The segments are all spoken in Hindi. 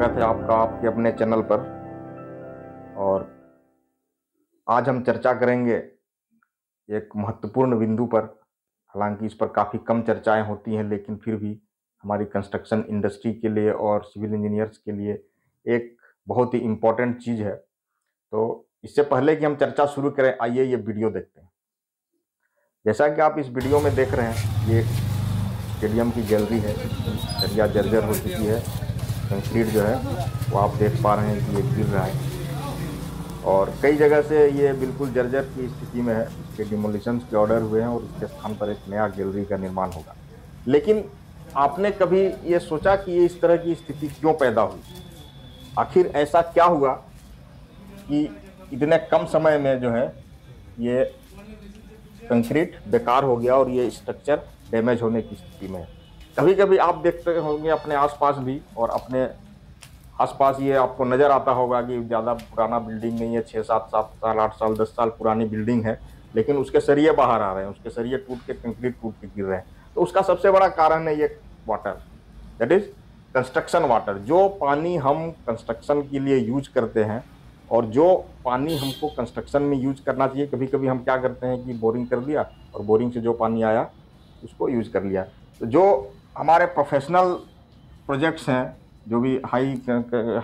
स्वागत है आपका आपके अपने चैनल पर और आज हम चर्चा करेंगे एक महत्वपूर्ण बिंदु पर हालांकि इस पर काफ़ी कम चर्चाएं होती हैं लेकिन फिर भी हमारी कंस्ट्रक्शन इंडस्ट्री के लिए और सिविल इंजीनियर्स के लिए एक बहुत ही इम्पोर्टेंट चीज़ है तो इससे पहले कि हम चर्चा शुरू करें आइए ये वीडियो देखते हैं जैसा कि आप इस वीडियो में देख रहे हैं ये स्टेडियम की गैलरी है दरिया जर्जर हो चुकी है कंक्रीट जो है वो आप देख पा रहे हैं कि ये गिर रहा है और कई जगह से ये बिल्कुल जर्जर की स्थिति में है इसके डिमोलिशन के ऑर्डर हुए हैं और इसके स्थान पर एक नया गैलरी का निर्माण होगा लेकिन आपने कभी ये सोचा कि ये इस तरह की स्थिति क्यों पैदा हुई आखिर ऐसा क्या हुआ कि इतने कम समय में जो है ये कंक्रीट बेकार हो गया और ये स्ट्रक्चर डैमेज होने की स्थिति में है कभी कभी आप देखते होंगे अपने आसपास भी और अपने आसपास ये आपको नज़र आता होगा कि ज़्यादा पुराना बिल्डिंग नहीं है छः सात सात साल आठ साल दस साल पुरानी बिल्डिंग है लेकिन उसके सरिये बाहर आ रहे हैं उसके सरिये टूट के कंक्रीट टूट के गिर रहे हैं तो उसका सबसे बड़ा कारण है ये water that is construction water जो पानी हम कंस्ट्रक्शन के लिए यूज करते हैं और जो पानी हमको कंस्ट्रक्शन में यूज करना चाहिए कभी कभी हम क्या करते हैं कि बोरिंग कर लिया और बोरिंग से जो पानी आया उसको यूज कर लिया तो जो हमारे प्रोफेशनल प्रोजेक्ट्स हैं जो भी हाई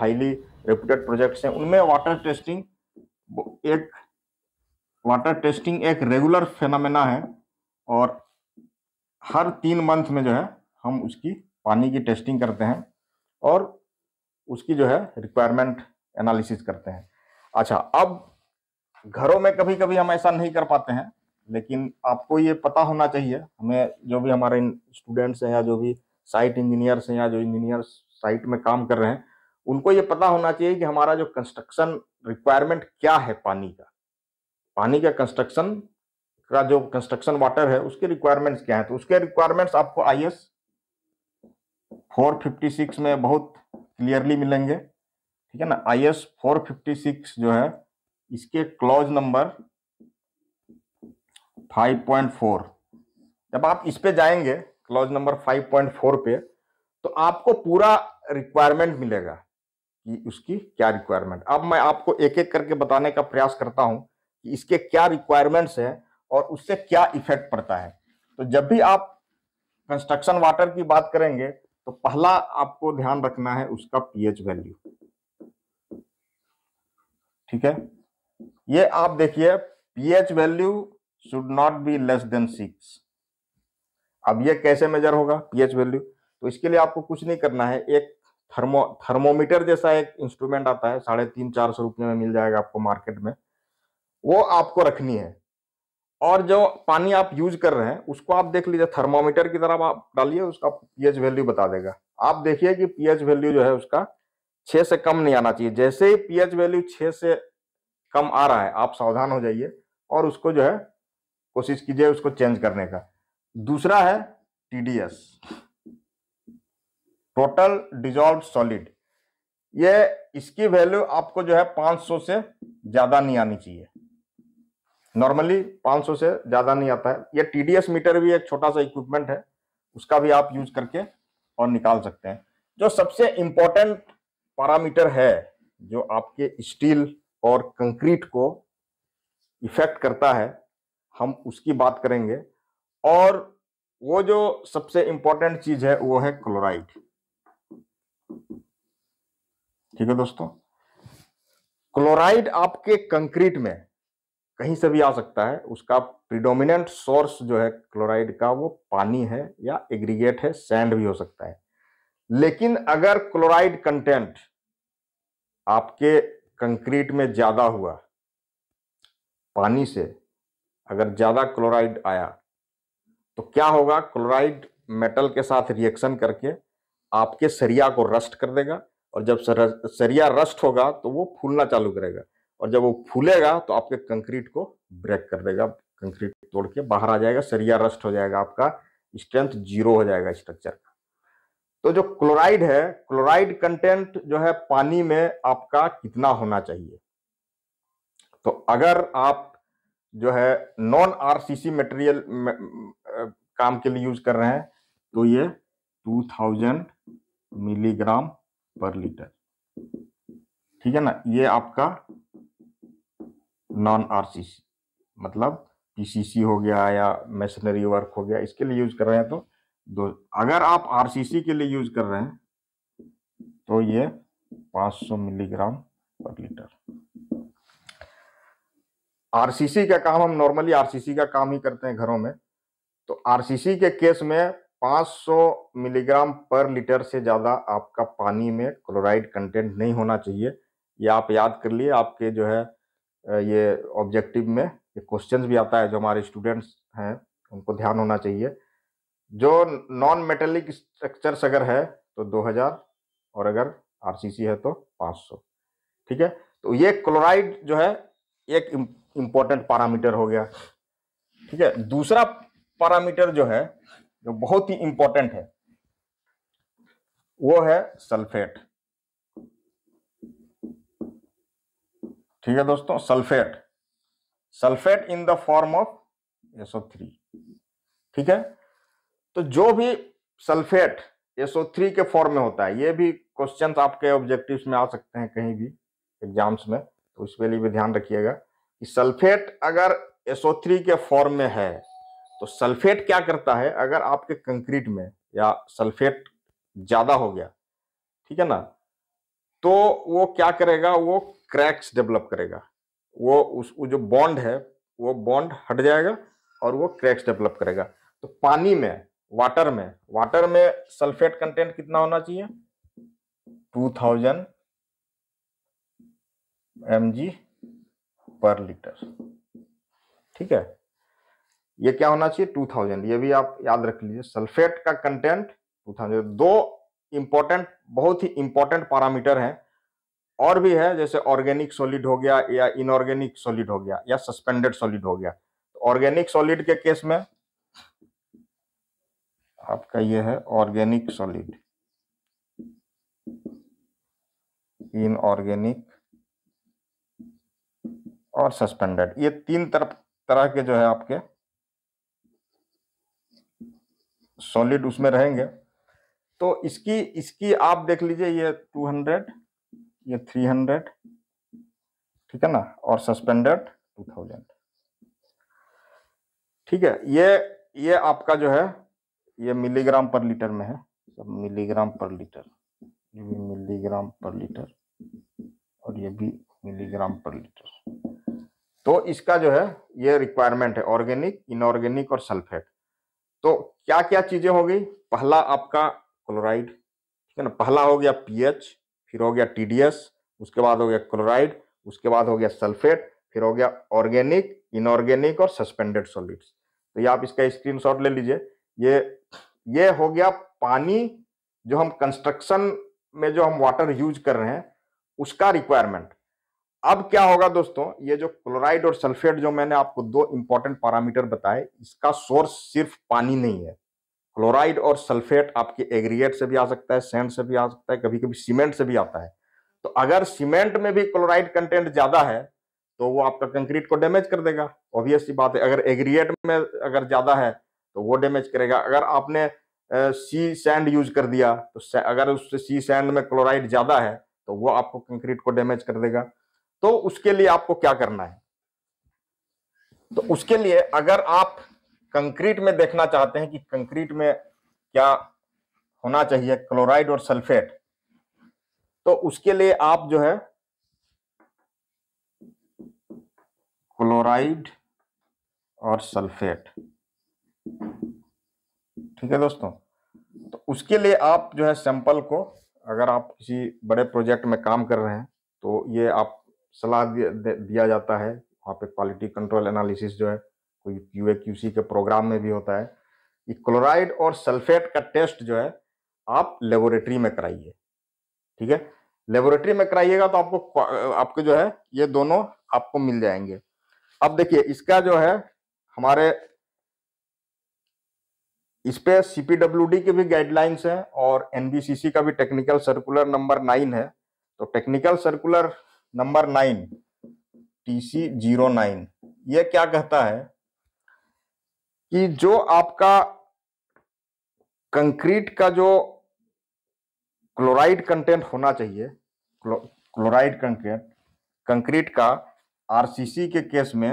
हाईली रेपूटेड प्रोजेक्ट्स हैं उनमें वाटर टेस्टिंग एक वाटर टेस्टिंग एक रेगुलर फेनामेना है और हर तीन मंथ में जो है हम उसकी पानी की टेस्टिंग करते हैं और उसकी जो है रिक्वायरमेंट एनालिसिस करते हैं अच्छा अब घरों में कभी कभी हम ऐसा नहीं कर पाते हैं लेकिन आपको ये पता होना चाहिए हमें जो भी हमारे स्टूडेंट्स हैं या जो भी साइट इंजीनियर्स हैं या जो इंजीनियर साइट में काम कर रहे हैं उनको ये पता होना चाहिए कि हमारा जो कंस्ट्रक्शन रिक्वायरमेंट क्या है पानी का पानी का कंस्ट्रक्शन का जो कंस्ट्रक्शन वाटर है उसके रिक्वायरमेंट्स क्या है तो उसके रिक्वायरमेंट्स आपको I S four fifty six में बहुत क्लियरली मिलेंगे ठीक है ना I S four fifty six जो है इसके clause number five point four जब आप इस पे जाएंगे clause number five point four पे तो आपको पूरा रिक्वायरमेंट मिलेगा कि उसकी क्या रिक्वायरमेंट अब मैं आपको एक एक करके बताने का प्रयास करता हूं कि इसके क्या रिक्वायरमेंट्स हैं और उससे क्या इफेक्ट पड़ता है तो जब भी आप कंस्ट्रक्शन वाटर की बात करेंगे तो पहला आपको ध्यान रखना है उसका पीएच वैल्यू ठीक है ये आप देखिए pH value should not be less than six अब यह कैसे मेजर होगा पीएच वैल्यू तो इसके लिए आपको कुछ नहीं करना है एक थर्मो थर्मोमीटर जैसा एक इंस्ट्रूमेंट आता है साढ़े तीन चार सौ रुपये में मिल जाएगा आपको मार्केट में वो आपको रखनी है और जो पानी आप यूज कर रहे हैं उसको आप देख लीजिए थर्मोमीटर की तरफ आप डालिए उसका पीएच वैल्यू बता देगा आप देखिए कि पीएच वैल्यू जो है उसका छः से कम नहीं आना चाहिए जैसे ही पीएच वैल्यू छः से कम आ रहा है आप सावधान हो जाइए और उसको जो है कोशिश कीजिए उसको चेंज करने का दूसरा है टीडीएस टोटल डिजॉल्व सॉलिड ये इसकी वैल्यू आपको जो है 500 से ज्यादा नहीं आनी चाहिए नॉर्मली 500 से ज्यादा नहीं आता है ये टीडीएस मीटर भी एक छोटा सा इक्विपमेंट है उसका भी आप यूज करके और निकाल सकते हैं जो सबसे इंपॉर्टेंट पैरामीटर है जो आपके स्टील और कंक्रीट को इफेक्ट करता है हम उसकी बात करेंगे और वो जो सबसे इंपॉर्टेंट चीज है वो है क्लोराइड ठीक है दोस्तों क्लोराइड आपके कंक्रीट में कहीं से भी आ सकता है उसका प्रिडोमिनेंट सोर्स जो है क्लोराइड का वो पानी है या एग्रीगेट है सैंड भी हो सकता है लेकिन अगर क्लोराइड कंटेंट आपके कंक्रीट में ज्यादा हुआ पानी से अगर ज़्यादा क्लोराइड आया तो क्या होगा क्लोराइड मेटल के साथ रिएक्शन करके आपके सरिया को रस्ट कर देगा और जब सरिया रस्ट होगा तो वो फूलना चालू करेगा और जब वो फूलेगा तो आपके कंक्रीट को ब्रेक कर देगा कंक्रीट तोड़ के बाहर आ जाएगा सरिया रस्ट हो जाएगा आपका स्ट्रेंथ जीरो हो जाएगा स्ट्रक्चर का तो जो क्लोराइड है क्लोराइड कंटेंट जो है पानी में आपका कितना होना चाहिए तो अगर आप जो है नॉन आरसीसी मटेरियल काम के लिए यूज कर रहे हैं तो ये 2000 मिलीग्राम पर लीटर ठीक है ना ये आपका नॉन आरसीसी मतलब पीसीसी हो गया या मशीनरी वर्क हो गया इसके लिए यूज कर रहे हैं तो दो अगर आप आरसीसी के लिए यूज कर रहे हैं तो ये 500 मिलीग्राम पर लीटर आरसीसी का काम हम नॉर्मली आरसीसी का काम ही करते हैं घरों में तो आरसीसी के केस में 500 मिलीग्राम पर लीटर से ज़्यादा आपका पानी में क्लोराइड कंटेंट नहीं होना चाहिए ये आप याद कर लिए आपके जो है ये ऑब्जेक्टिव में ये क्वेश्चंस भी आता है जो हमारे स्टूडेंट्स हैं उनको ध्यान होना चाहिए जो नॉन मेटेलिक स्ट्रक्चर्स अगर है तो 2000 और अगर आरसीसी है तो 500 ठीक है तो ये क्लोराइड जो है एक इंपॉर्टेंट पैरामीटर हो गया ठीक है दूसरा पैरामीटर जो है जो बहुत ही इंपॉर्टेंट है वो है सल्फेट ठीक है दोस्तों sulphate sulphate in the form of SO three ठीक है तो जो भी सल्फेट एसओ थ्री के फॉर्म में होता है ये भी क्वेश्चन आपके ऑब्जेक्टिव्स में आ सकते हैं कहीं भी एग्जाम्स में तो उसके लिए भी ध्यान रखिएगा कि सल्फेट अगर एसओ थ्री के फॉर्म में है तो सल्फेट क्या करता है अगर आपके कंक्रीट में या सल्फेट ज़्यादा हो गया ठीक है ना तो वो क्या करेगा वो क्रैक्स डेवलप करेगा वो उस वो जो बॉन्ड है वो बॉन्ड हट जाएगा और वो क्रैक्स डेवलप करेगा तो पानी में वाटर में वाटर में सल्फेट कंटेंट कितना होना चाहिए टू थाउजेंड एम जी पर लीटर ठीक है ये क्या होना चाहिए 2000 ये भी आप याद रख लीजिए सल्फेट का कंटेंट 2000 दो इंपॉर्टेंट बहुत ही इंपॉर्टेंट पैरामीटर हैं और भी है जैसे ऑर्गेनिक सॉलिड हो गया या इनऑर्गेनिक सॉलिड हो गया या सस्पेंडेड सॉलिड हो गया ऑर्गेनिक तो सॉलिड के केस में आपका ये है ऑर्गेनिक सॉलिड इनऑर्गेनिक और सस्पेंडेड ये तीन तरफ तरह के जो है आपके सॉलिड उसमें रहेंगे तो इसकी इसकी आप देख लीजिए ये 200 ये 300 ठीक है ना और सस्पेंडेड 2000 ठीक है ये ये आपका जो है ये मिलीग्राम पर लीटर में है सब मिलीग्राम पर लीटर ये भी मिलीग्राम पर लीटर और ये भी मिलीग्राम पर लीटर तो इसका जो है ये रिक्वायरमेंट है ऑर्गेनिक इनऑर्गेनिक और सल्फेट तो क्या क्या चीजें हो गई पहला आपका क्लोराइड ठीक है ना पहला हो गया पीएच फिर हो गया टीडीएस उसके बाद हो गया क्लोराइड उसके बाद हो गया सल्फेट फिर हो गया ऑर्गेनिक इनऑर्गेनिक और सस्पेंडेड सॉलिड्स तो ये आप इसका स्क्रीन ले लीजिए ये ये हो गया पानी जो हम कंस्ट्रक्शन में जो हम वाटर यूज कर रहे हैं उसका रिक्वायरमेंट अब क्या होगा दोस्तों ये जो क्लोराइड और सल्फेट जो मैंने आपको दो इंपॉर्टेंट पैरामीटर बताए इसका सोर्स सिर्फ पानी नहीं है क्लोराइड और सल्फेट आपके एग्रीगेट से भी आ सकता है सैंड से भी आ सकता है कभी कभी सीमेंट से भी आता है तो अगर सीमेंट में भी क्लोराइड कंटेंट ज्यादा है तो वो आपका कंक्रीट को डैमेज कर देगा ऑब्वियस बात है अगर एग्रीगेट में अगर ज्यादा है तो वो डैमेज करेगा अगर आपने सी सैंड यूज कर दिया तो अगर उससे सी सैंड में क्लोराइड ज्यादा है तो वो आपको कंक्रीट को डैमेज कर देगा तो उसके लिए आपको क्या करना है तो उसके लिए अगर आप कंक्रीट में देखना चाहते हैं कि कंक्रीट में क्या होना चाहिए क्लोराइड और सल्फेट तो उसके लिए आप जो है क्लोराइड और सल्फेट ठीक है दोस्तों तो उसके लिए आप जो है सैंपल को अगर आप किसी बड़े प्रोजेक्ट में काम कर रहे हैं तो ये आप सलाह दिया जाता है वहाँ पे क्वालिटी कंट्रोल एनालिसिस जो है कोई क्यू ए क्यू सी के प्रोग्राम में भी होता है ये क्लोराइड और सल्फेट का टेस्ट जो है आप लेबोरेटरी में कराइए ठीक है लेबोरेटरी में कराइएगा तो आपको आपके जो है ये दोनों आपको मिल जाएंगे अब देखिए इसका जो है हमारे इस पे डी के भी गाइडलाइंस हैं और एनबीसीसी का भी टेक्निकल सर्कुलर नंबर नाइन है तो technical circular number nine T C zero nine यह क्या कहता है कि जो आपका कंक्रीट का जो क्लोराइड कंटेंट होना चाहिए क्लोराइड कंटेंट कंक्रीट का आरसीसी के केस में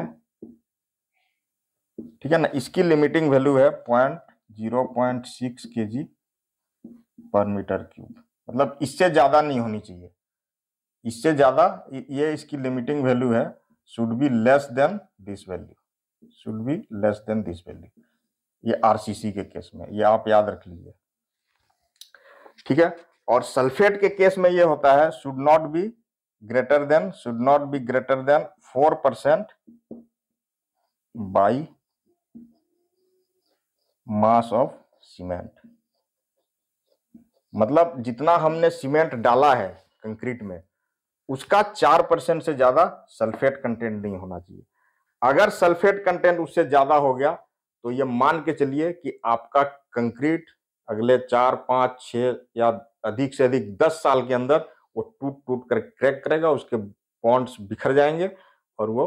ठीक है ना इसकी लिमिटिंग वैल्यू है point zero point six K G पर मीटर क्यूब मतलब इससे ज़्यादा नहीं होनी चाहिए इससे ज़्यादा ये इसकी लिमिटिंग वैल्यू है should be less than this value should be less than this value ये आरसीसी के केस में ये आप याद रख लीजिए ठीक है और सल्फेट के केस में ये होता है should not be greater than should not be greater than four percent by mass of cement मतलब जितना हमने सीमेंट डाला है कंक्रीट में उसका चार परसेंट से ज्यादा सल्फेट कंटेंट नहीं होना चाहिए अगर सल्फेट कंटेंट उससे ज्यादा हो गया तो ये मान के चलिए कि आपका कंक्रीट अगले चार पांच छह या अधिक से अधिक दस साल के अंदर वो टूट टूट कर क्रैक करेगा उसके बॉन्ड्स बिखर जाएंगे और वो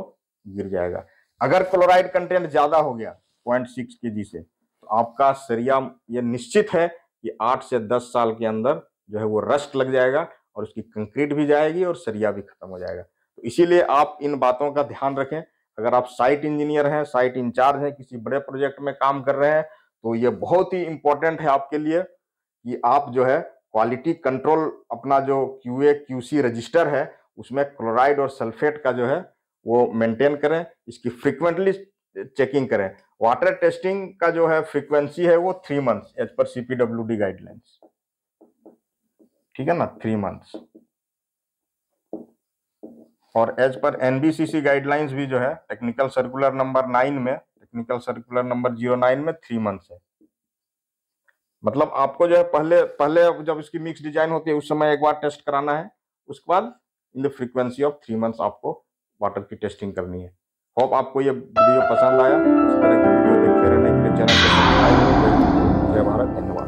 गिर जाएगा अगर क्लोराइड कंटेंट ज़्यादा हो गया पॉइंट सिक्स के जी से तो आपका सरिया ये निश्चित है कि आठ से दस साल के अंदर जो है वो रस्ट लग जाएगा और उसकी कंक्रीट भी जाएगी और सरिया भी खत्म हो जाएगा तो इसीलिए आप इन बातों का ध्यान रखें अगर आप साइट इंजीनियर हैं साइट इंचार्ज हैं किसी बड़े प्रोजेक्ट में काम कर रहे हैं तो ये बहुत ही इंपॉर्टेंट है आपके लिए कि आप जो है क्वालिटी कंट्रोल अपना जो क्यू ए रजिस्टर है उसमें क्लोराइड और सल्फेट का जो है वो मेंटेन करें इसकी फ्रिक्वेंटली चेकिंग करें वाटर टेस्टिंग का जो है फ्रीक्वेंसी है वो three months as per C P W D guidelines ठीक है ना थ्री मंथ्स और एज पर एनबीसीसी गाइडलाइंस भी जो है टेक्निकल सर्कुलर नंबर नाइन में technical circular number zero nine में थ्री मंथ्स है मतलब आपको जो है पहले पहले जब इसकी मिक्स डिजाइन होती है उस समय एक बार टेस्ट कराना है उसके बाद in the frequency of three months आपको वाटर की टेस्टिंग करनी है होप आपको ये वीडियो पसंद आया इस तरह की वीडियो देखते रहने के लिए चैनल जय भारत धन्यवाद